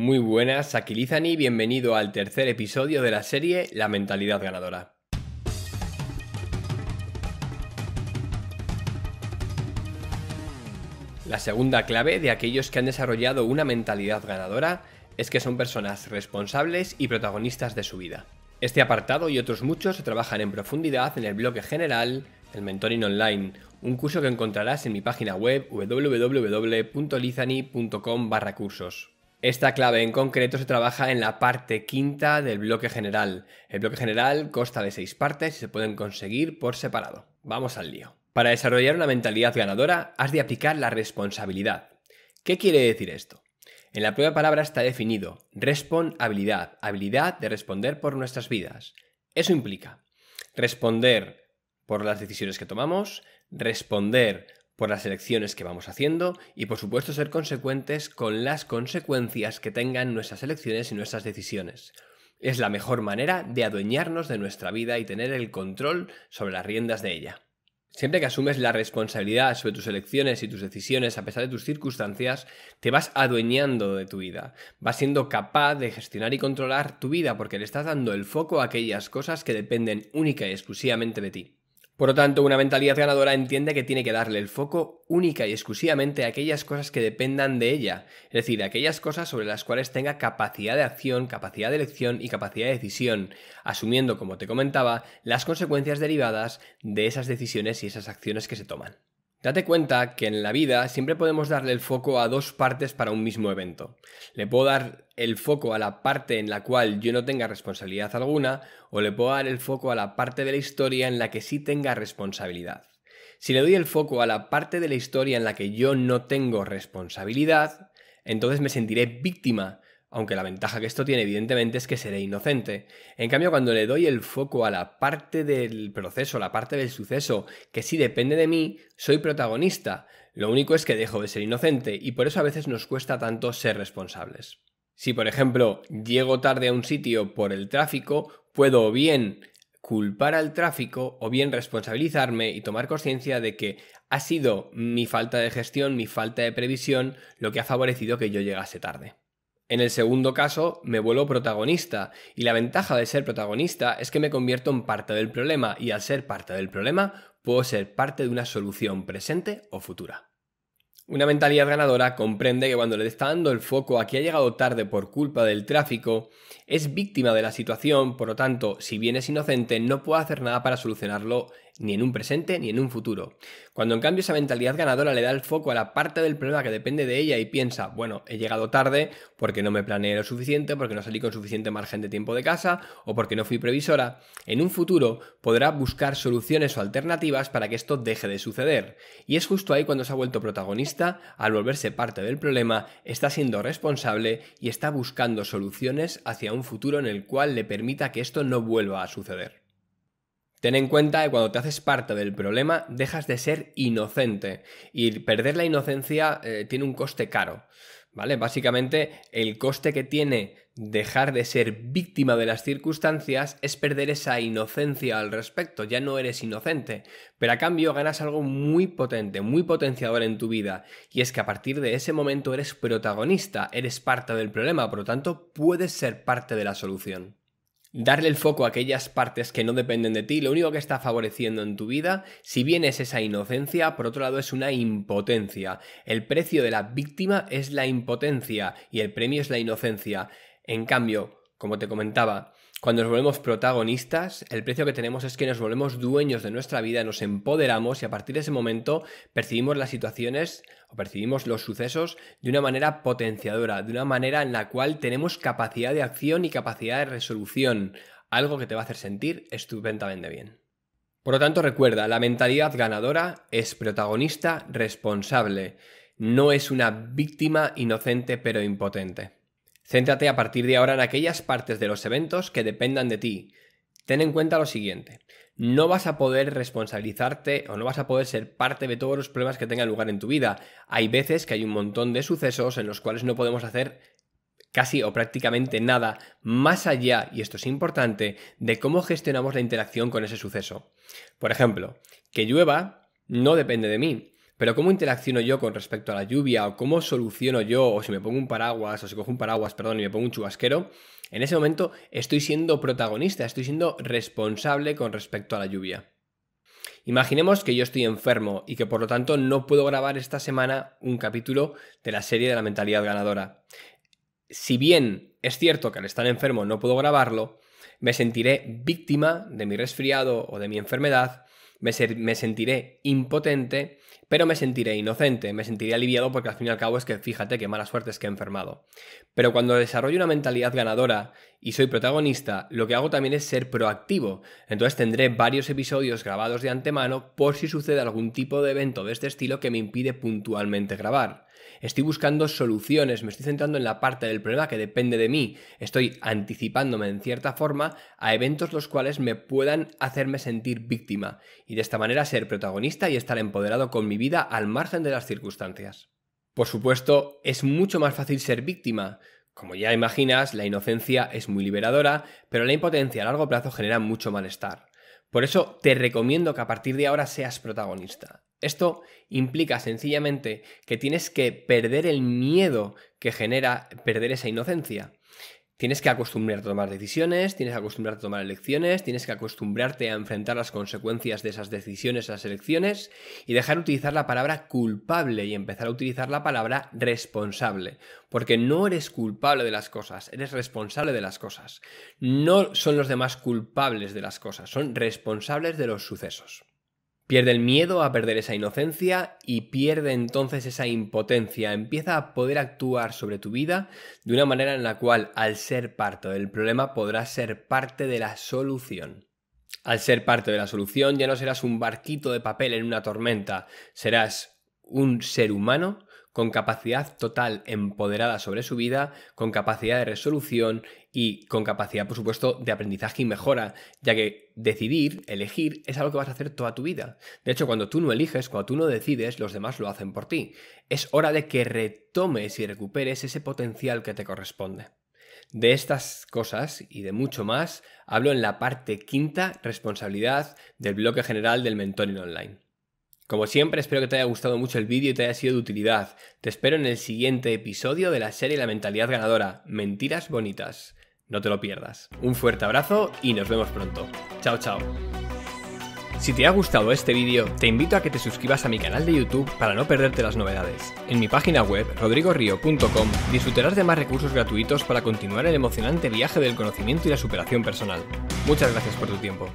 Muy buenas, aquí Lizani, bienvenido al tercer episodio de la serie La mentalidad ganadora. La segunda clave de aquellos que han desarrollado una mentalidad ganadora es que son personas responsables y protagonistas de su vida. Este apartado y otros muchos se trabajan en profundidad en el bloque general el Mentoring Online, un curso que encontrarás en mi página web www.lizani.com barra cursos. Esta clave en concreto se trabaja en la parte quinta del bloque general. El bloque general consta de seis partes y se pueden conseguir por separado. Vamos al lío. Para desarrollar una mentalidad ganadora has de aplicar la responsabilidad. ¿Qué quiere decir esto? En la prueba palabra está definido responsabilidad, habilidad de responder por nuestras vidas. Eso implica responder por las decisiones que tomamos, responder por las elecciones que vamos haciendo y por supuesto ser consecuentes con las consecuencias que tengan nuestras elecciones y nuestras decisiones. Es la mejor manera de adueñarnos de nuestra vida y tener el control sobre las riendas de ella. Siempre que asumes la responsabilidad sobre tus elecciones y tus decisiones a pesar de tus circunstancias, te vas adueñando de tu vida, vas siendo capaz de gestionar y controlar tu vida porque le estás dando el foco a aquellas cosas que dependen única y exclusivamente de ti. Por lo tanto, una mentalidad ganadora entiende que tiene que darle el foco única y exclusivamente a aquellas cosas que dependan de ella, es decir, aquellas cosas sobre las cuales tenga capacidad de acción, capacidad de elección y capacidad de decisión, asumiendo, como te comentaba, las consecuencias derivadas de esas decisiones y esas acciones que se toman. Date cuenta que en la vida siempre podemos darle el foco a dos partes para un mismo evento. Le puedo dar el foco a la parte en la cual yo no tenga responsabilidad alguna o le puedo dar el foco a la parte de la historia en la que sí tenga responsabilidad. Si le doy el foco a la parte de la historia en la que yo no tengo responsabilidad, entonces me sentiré víctima aunque la ventaja que esto tiene evidentemente es que seré inocente. En cambio, cuando le doy el foco a la parte del proceso, la parte del suceso, que sí depende de mí, soy protagonista. Lo único es que dejo de ser inocente y por eso a veces nos cuesta tanto ser responsables. Si, por ejemplo, llego tarde a un sitio por el tráfico, puedo bien culpar al tráfico o bien responsabilizarme y tomar conciencia de que ha sido mi falta de gestión, mi falta de previsión, lo que ha favorecido que yo llegase tarde. En el segundo caso, me vuelvo protagonista, y la ventaja de ser protagonista es que me convierto en parte del problema, y al ser parte del problema, puedo ser parte de una solución presente o futura. Una mentalidad ganadora comprende que cuando le está dando el foco a que ha llegado tarde por culpa del tráfico, es víctima de la situación, por lo tanto, si bien es inocente, no puede hacer nada para solucionarlo ni en un presente ni en un futuro. Cuando en cambio esa mentalidad ganadora le da el foco a la parte del problema que depende de ella y piensa, bueno, he llegado tarde porque no me planeé lo suficiente, porque no salí con suficiente margen de tiempo de casa o porque no fui previsora, en un futuro podrá buscar soluciones o alternativas para que esto deje de suceder. Y es justo ahí cuando se ha vuelto protagonista, al volverse parte del problema, está siendo responsable y está buscando soluciones hacia un futuro en el cual le permita que esto no vuelva a suceder. Ten en cuenta que cuando te haces parte del problema dejas de ser inocente y perder la inocencia eh, tiene un coste caro, ¿vale? Básicamente el coste que tiene dejar de ser víctima de las circunstancias es perder esa inocencia al respecto, ya no eres inocente, pero a cambio ganas algo muy potente, muy potenciador en tu vida, y es que a partir de ese momento eres protagonista, eres parte del problema, por lo tanto puedes ser parte de la solución darle el foco a aquellas partes que no dependen de ti, lo único que está favoreciendo en tu vida, si bien es esa inocencia, por otro lado es una impotencia. El precio de la víctima es la impotencia y el premio es la inocencia. En cambio, como te comentaba, cuando nos volvemos protagonistas, el precio que tenemos es que nos volvemos dueños de nuestra vida, nos empoderamos y a partir de ese momento percibimos las situaciones o percibimos los sucesos de una manera potenciadora, de una manera en la cual tenemos capacidad de acción y capacidad de resolución, algo que te va a hacer sentir estupendamente bien. Por lo tanto, recuerda, la mentalidad ganadora es protagonista responsable, no es una víctima inocente pero impotente. Céntrate a partir de ahora en aquellas partes de los eventos que dependan de ti. Ten en cuenta lo siguiente, no vas a poder responsabilizarte o no vas a poder ser parte de todos los problemas que tengan lugar en tu vida. Hay veces que hay un montón de sucesos en los cuales no podemos hacer casi o prácticamente nada más allá, y esto es importante, de cómo gestionamos la interacción con ese suceso. Por ejemplo, que llueva no depende de mí. Pero cómo interacciono yo con respecto a la lluvia o cómo soluciono yo, o si me pongo un paraguas, o si cojo un paraguas, perdón, y me pongo un chubasquero, en ese momento estoy siendo protagonista, estoy siendo responsable con respecto a la lluvia. Imaginemos que yo estoy enfermo y que por lo tanto no puedo grabar esta semana un capítulo de la serie de la mentalidad ganadora. Si bien es cierto que al estar enfermo no puedo grabarlo, me sentiré víctima de mi resfriado o de mi enfermedad me, sentiré impotente, pero me sentiré inocente, me sentiré aliviado porque al fin y al cabo es que fíjate qué mala suerte es que he enfermado. Pero cuando desarrollo una mentalidad ganadora y soy protagonista, lo que hago también es ser proactivo. Entonces tendré varios episodios grabados de antemano por si sucede algún tipo de evento de este estilo que me impide puntualmente grabar. Estoy buscando soluciones, me estoy centrando en la parte del problema que depende de mí. Estoy anticipándome en cierta forma a eventos los cuales me puedan hacerme sentir víctima y de esta manera ser protagonista y estar empoderado con mi vida al margen de las circunstancias. Por supuesto, es mucho más fácil ser víctima. Como ya imaginas, la inocencia es muy liberadora, pero la impotencia a largo plazo genera mucho malestar. Por eso te recomiendo que a partir de ahora seas protagonista. Esto implica sencillamente que tienes que perder el miedo que genera perder esa inocencia. Tienes que acostumbrarte a tomar decisiones, tienes que acostumbrarte a tomar elecciones, tienes que acostumbrarte a enfrentar las consecuencias de esas decisiones, esas elecciones, y dejar de utilizar la palabra culpable y empezar a utilizar la palabra responsable. Porque no eres culpable de las cosas, eres responsable de las cosas. No son los demás culpables de las cosas, son responsables de los sucesos. Pierde el miedo a perder esa inocencia y pierde entonces esa impotencia. Empieza a poder actuar sobre tu vida de una manera en la cual, al ser parte del problema, podrás ser parte de la solución. Al ser parte de la solución, ya no serás un barquito de papel en una tormenta, serás un ser humano con capacidad total empoderada sobre su vida, con capacidad de resolución y con capacidad, por supuesto, de aprendizaje y mejora, ya que decidir, elegir, es algo que vas a hacer toda tu vida. De hecho, cuando tú no eliges, cuando tú no decides, los demás lo hacen por ti. Es hora de que retomes y recuperes ese potencial que te corresponde. De estas cosas y de mucho más hablo en la parte quinta, responsabilidad, del bloque general del mentoring online. Como siempre, espero que te haya gustado mucho el vídeo y te haya sido de utilidad. Te espero en el siguiente episodio de la serie La mentalidad ganadora, Mentiras Bonitas. No te lo pierdas. Un fuerte abrazo y nos vemos pronto. Chao, chao. Si te ha gustado este vídeo, te invito a que te suscribas a mi canal de YouTube para no perderte las novedades. En mi página web, rodrigorio.com, disfrutarás de más recursos gratuitos para continuar el emocionante viaje del conocimiento y la superación personal. Muchas gracias por tu tiempo.